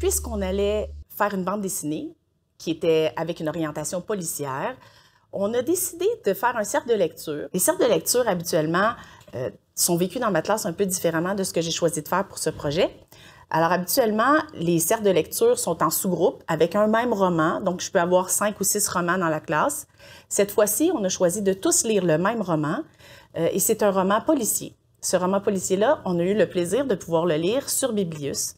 puisqu'on allait faire une bande dessinée qui était avec une orientation policière, on a décidé de faire un cercle de lecture. Les cercles de lecture, habituellement, euh, sont vécus dans ma classe un peu différemment de ce que j'ai choisi de faire pour ce projet. Alors, habituellement, les cercles de lecture sont en sous-groupe avec un même roman. Donc, je peux avoir cinq ou six romans dans la classe. Cette fois-ci, on a choisi de tous lire le même roman euh, et c'est un roman policier. Ce roman policier-là, on a eu le plaisir de pouvoir le lire sur Biblius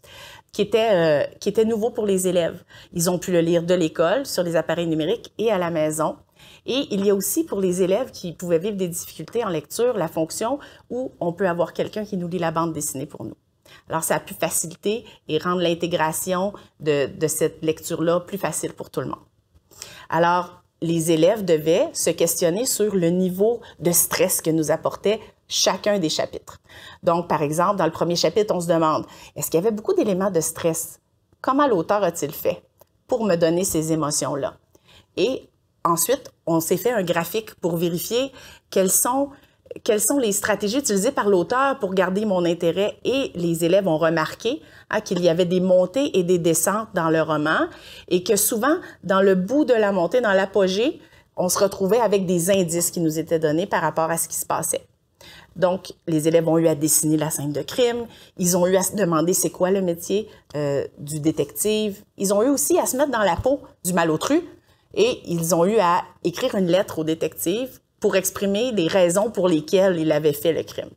qui était, euh, qui était nouveau pour les élèves. Ils ont pu le lire de l'école, sur les appareils numériques et à la maison. Et il y a aussi pour les élèves qui pouvaient vivre des difficultés en lecture, la fonction où on peut avoir quelqu'un qui nous lit la bande dessinée pour nous. Alors, ça a pu faciliter et rendre l'intégration de, de cette lecture-là plus facile pour tout le monde. Alors, les élèves devaient se questionner sur le niveau de stress que nous apportait chacun des chapitres. Donc, par exemple, dans le premier chapitre, on se demande, est-ce qu'il y avait beaucoup d'éléments de stress? Comment l'auteur a-t-il fait pour me donner ces émotions-là? Et ensuite, on s'est fait un graphique pour vérifier quelles sont, les stratégies utilisées par l'auteur pour garder mon intérêt. Et les élèves ont remarqué hein, qu'il y avait des montées et des descentes dans le roman et que souvent, dans le bout de la montée, dans l'apogée, on se retrouvait avec des indices qui nous étaient donnés par rapport à ce qui se passait. Donc, les élèves ont eu à dessiner la scène de crime, ils ont eu à se demander c'est quoi le métier euh, du détective, ils ont eu aussi à se mettre dans la peau du malotru et ils ont eu à écrire une lettre au détective pour exprimer des raisons pour lesquelles il avait fait le crime.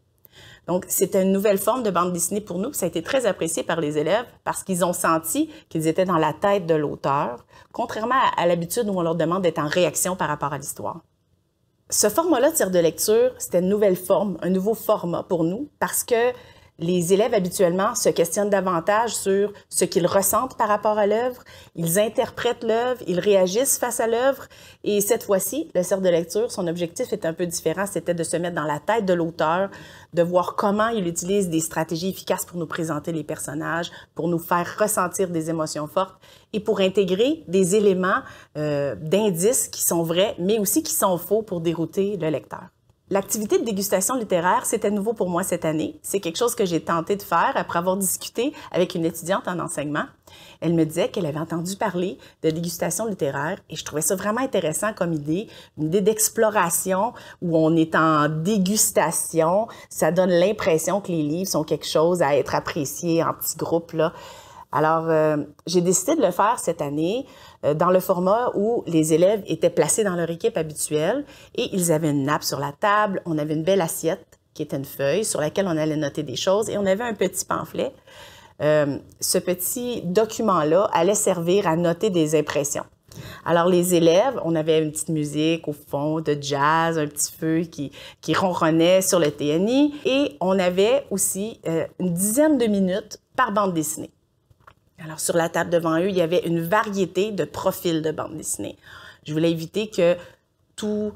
Donc, c'est une nouvelle forme de bande dessinée pour nous. Ça a été très apprécié par les élèves parce qu'ils ont senti qu'ils étaient dans la tête de l'auteur, contrairement à l'habitude où on leur demande d'être en réaction par rapport à l'histoire ce format-là de tir de lecture, c'était une nouvelle forme, un nouveau format pour nous parce que les élèves habituellement se questionnent davantage sur ce qu'ils ressentent par rapport à l'œuvre, ils interprètent l'œuvre, ils réagissent face à l'œuvre et cette fois-ci, le cercle de lecture, son objectif est un peu différent, c'était de se mettre dans la tête de l'auteur, de voir comment il utilise des stratégies efficaces pour nous présenter les personnages, pour nous faire ressentir des émotions fortes et pour intégrer des éléments euh, d'indices qui sont vrais mais aussi qui sont faux pour dérouter le lecteur. L'activité de dégustation littéraire, c'était nouveau pour moi cette année. C'est quelque chose que j'ai tenté de faire après avoir discuté avec une étudiante en enseignement. Elle me disait qu'elle avait entendu parler de dégustation littéraire et je trouvais ça vraiment intéressant comme idée, une idée d'exploration où on est en dégustation. Ça donne l'impression que les livres sont quelque chose à être apprécié en petits groupes. Là. Alors, euh, j'ai décidé de le faire cette année euh, dans le format où les élèves étaient placés dans leur équipe habituelle et ils avaient une nappe sur la table, on avait une belle assiette qui était une feuille sur laquelle on allait noter des choses et on avait un petit pamphlet. Euh, ce petit document-là allait servir à noter des impressions. Alors, les élèves, on avait une petite musique au fond de jazz, un petit feu qui, ronronnait sur le TNI et on avait aussi une dizaine de minutes par bande dessinée. Alors, sur la table devant eux, il y avait une variété de profils de bandes dessinées. Je voulais éviter que tout,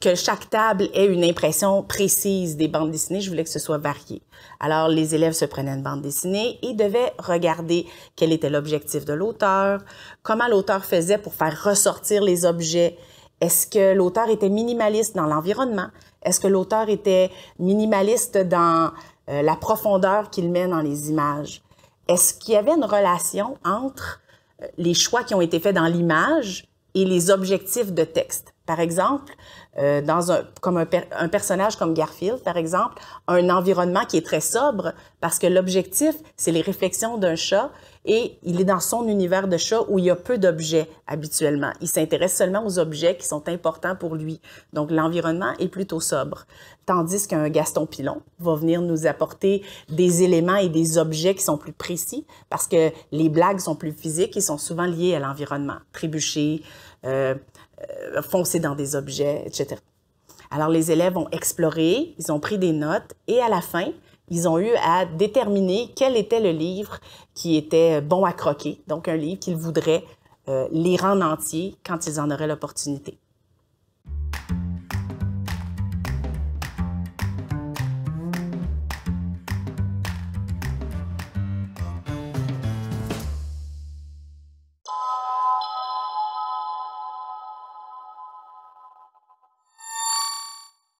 que chaque table ait une impression précise des bandes dessinées. Je voulais que ce soit varié. Alors, les élèves se prenaient une bande dessinée et devaient regarder quel était l'objectif de l'auteur, comment l'auteur faisait pour faire ressortir les objets. Est-ce que l'auteur était minimaliste dans l'environnement? Est-ce que l'auteur était minimaliste dans euh, la profondeur qu'il met dans les images? Est-ce qu'il y avait une relation entre euh, les choix qui ont été faits dans l'image et les objectifs de texte? Par exemple, euh, dans un, comme un, personnage comme Garfield, par exemple, un environnement qui est très sobre parce que l'objectif, c'est les réflexions d'un chat et il est dans son univers de chat où il y a peu d'objets habituellement. Il s'intéresse seulement aux objets qui sont importants pour lui. Donc, l'environnement est plutôt sobre. Tandis qu'un Gaston Pilon va venir nous apporter des éléments et des objets qui sont plus précis parce que les blagues sont plus physiques et sont souvent liées à l'environnement. Trébucher, euh, euh, foncer dans des objets, etc. Alors, les élèves ont exploré, ils ont pris des notes et à la fin, ils ont eu à déterminer quel était le livre qui était bon à croquer, donc un livre qu'ils voudraient euh, lire en entier quand ils en auraient l'opportunité.